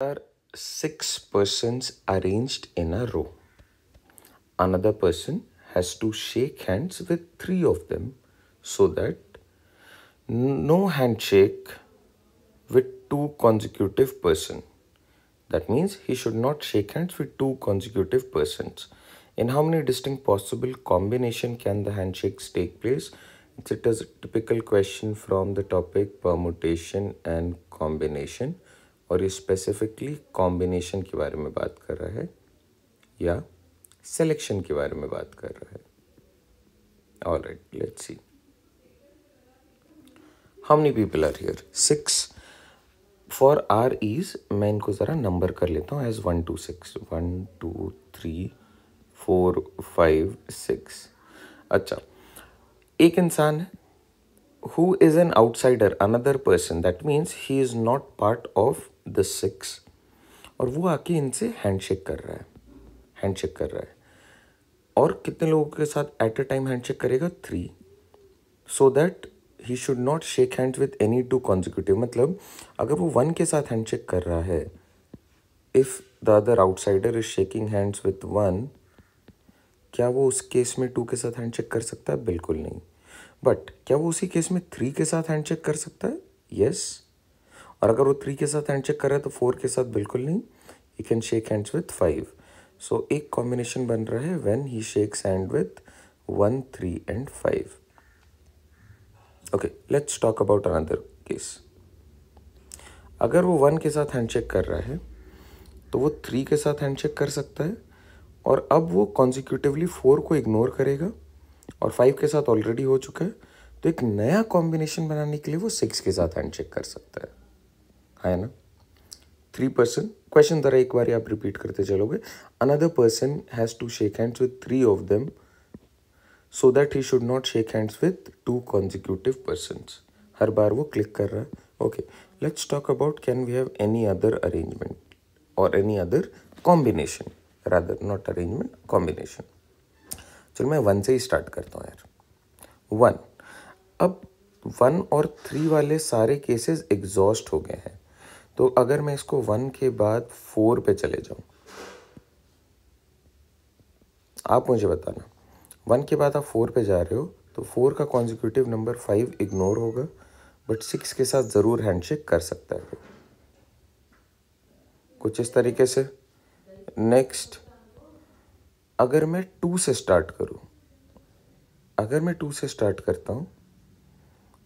There are six persons arranged in a row. Another person has to shake hands with three of them so that no handshake with two consecutive person. That means he should not shake hands with two consecutive persons. In how many distinct possible combination can the handshakes take place? It is a typical question from the topic permutation and combination. और ये specifically combination के बारे में बात कर रहा है या सेलेक्शन के बारे में बात कर रहा है all right let's see how many people are here six four are is मैं इनको ज़रा नंबर कर लेता हूँ as one two six one two three four five six अच्छा एक इंसान है who is an outsider another person that means he is not part of the six और वो आके इनसे हैंडशेक कर रहा है हैंडशेक कर रहा है और कितने लोगों के साथ एट अ टाइम हैंडशेक करेगा three so that he should not shake hands with any two consecutive मतलब अगर वो वन के साथ हैंडशेक कर रहा है if the other outsider is shaking hands with one क्या वो उस केस में टू के साथ चेक कर सकता है बिल्कुल नहीं बट क्या वो उसी केस में थ्री के साथ हैंड चेक कर सकता है यस yes. और अगर वो थ्री के साथ हैंड शेक कर रहा है तो फोर के साथ बिल्कुल नहीं you can shake hands with five so एक कॉम्बिनेशन बन रहा है when he shakes hand with one three and five okay let's talk about another case अगर वो वन के साथ हैंड चेक कर रहा है तो वो थ्री के साथ हैंड चेक कर सकता है और अब वो कॉन्जिक्यूटिवली फोर को इग्नोर करेगा और फाइव के साथ ऑलरेडी हो चुका है तो एक नया कॉम्बिनेशन बनाने के लिए वो सिक्स के साथ हैंड चेक कर सकता है है ना थ्री पर्सन क्वेश्चन तरह एक बार आप रिपीट करते चलोगे another person has to shake hands with three of them so that he should not shake hands with two consecutive person हर बार वो क्लिक कर रहा है okay let's talk about can we have any other arrangement और any other combination rather not arrangement combination चलो मैं one से ही स्टार्ट करता हूँ यार वन अब वन और थ्री वाले सारे केसेस एग्जॉस्ट हो गए हैं तो अगर मैं इसको वन के बाद फोर पे चले जाऊं आप मुझे बताना वन के बाद आप फोर पे जा रहे हो तो फोर का कॉन्जिक्यूटिव नंबर फाइव इग्नोर होगा बट सिक्स के साथ ज़रूर हैंडशेक कर सकता है कुछ इस तरीके से नेक्स्ट अगर मैं टू से स्टार्ट करूं अगर मैं टू से स्टार्ट करता हूं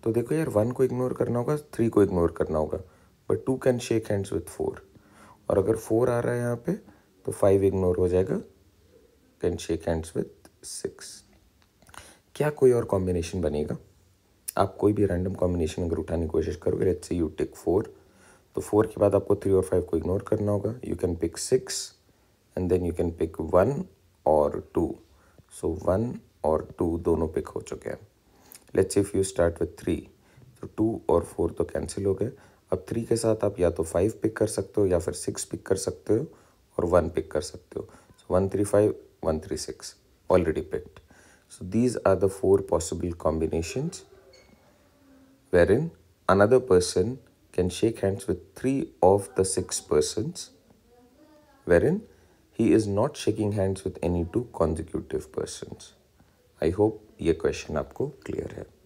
तो देखो यार वन को इग्नोर करना होगा थ्री को इग्नोर करना होगा but two can shake hands with four और अगर फोर आ रहा है यहाँ पे तो फाइव इग्नोर हो जाएगा can shake hands with six क्या कोई और कॉम्बिनेशन बनेगा आप कोई भी रैंडम कॉम्बिनेशन अगर उठाने की कोशिश करोगे let's say you take four तो फोर के बाद आपको थ्री और फाइव को इग्नोर करना होगा you can pick six and then you can pick one और टू सो वन और टू दोनों पिक हो चुके हैं let's if you start with three तो टू और फोर तो कैंसिल हो गए अब थ्री के साथ आप या तो फाइव पिक कर सकते हो या फिर सिक्स पिक कर सकते हो और वन पिक कर सकते हो so one three five one three six already picked so these are the four possible combination where in another person can shake hands with three of the six persons where in he is not shaking hands with any two consecutive person I hope ये question आपको clear है